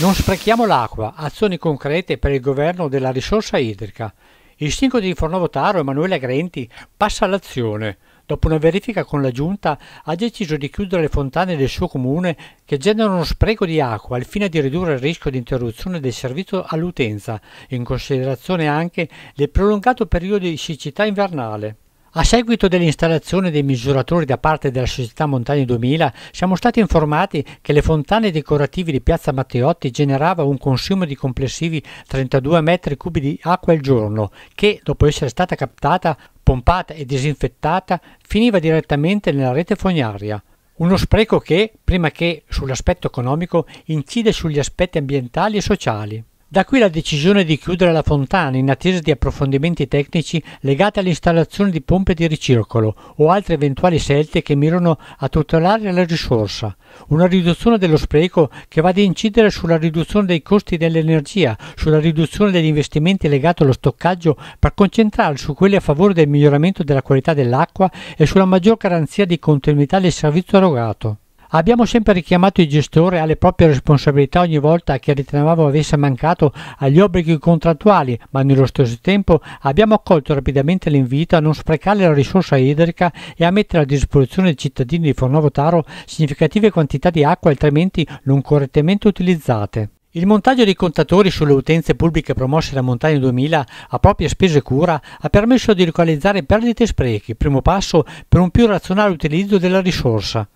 Non sprechiamo l'acqua, azioni concrete per il governo della risorsa idrica. Il sindaco di Fornovotaro, Emanuele Grenti, passa all'azione. Dopo una verifica con la giunta, ha deciso di chiudere le fontane del suo comune che generano uno spreco di acqua al fine di ridurre il rischio di interruzione del servizio all'utenza, in considerazione anche del prolungato periodo di siccità invernale. A seguito dell'installazione dei misuratori da parte della Società Montagne 2000, siamo stati informati che le fontane decorative di Piazza Matteotti generava un consumo di complessivi 32 metri cubi di acqua al giorno, che, dopo essere stata captata, pompata e disinfettata, finiva direttamente nella rete fognaria. Uno spreco che, prima che sull'aspetto economico, incide sugli aspetti ambientali e sociali. Da qui la decisione di chiudere la fontana in attesa di approfondimenti tecnici legati all'installazione di pompe di ricircolo o altre eventuali scelte che mirano a tutelare la risorsa. Una riduzione dello spreco che va ad incidere sulla riduzione dei costi dell'energia, sulla riduzione degli investimenti legati allo stoccaggio per concentrarsi su quelli a favore del miglioramento della qualità dell'acqua e sulla maggior garanzia di continuità del servizio erogato. Abbiamo sempre richiamato il gestore alle proprie responsabilità ogni volta che ritenevamo avesse mancato agli obblighi contrattuali, ma nello stesso tempo abbiamo accolto rapidamente l'invito a non sprecare la risorsa idrica e a mettere a disposizione dei cittadini di Fornovo Taro significative quantità di acqua altrimenti non correttamente utilizzate. Il montaggio dei contatori sulle utenze pubbliche promosse da Montagna 2000 a proprie spese cura ha permesso di localizzare perdite e sprechi, primo passo per un più razionale utilizzo della risorsa.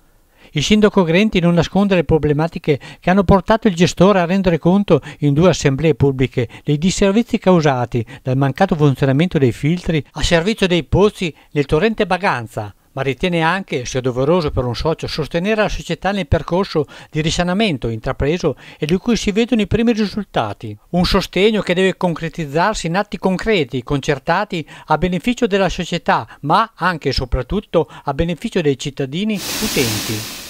Il sindaco Grenti non nasconde le problematiche che hanno portato il gestore a rendere conto in due assemblee pubbliche dei disservizi causati dal mancato funzionamento dei filtri a servizio dei pozzi nel torrente Baganza, ma ritiene anche sia doveroso per un socio sostenere la società nel percorso di risanamento intrapreso e di cui si vedono i primi risultati. Un sostegno che deve concretizzarsi in atti concreti, concertati a beneficio della società, ma anche e soprattutto a beneficio dei cittadini utenti.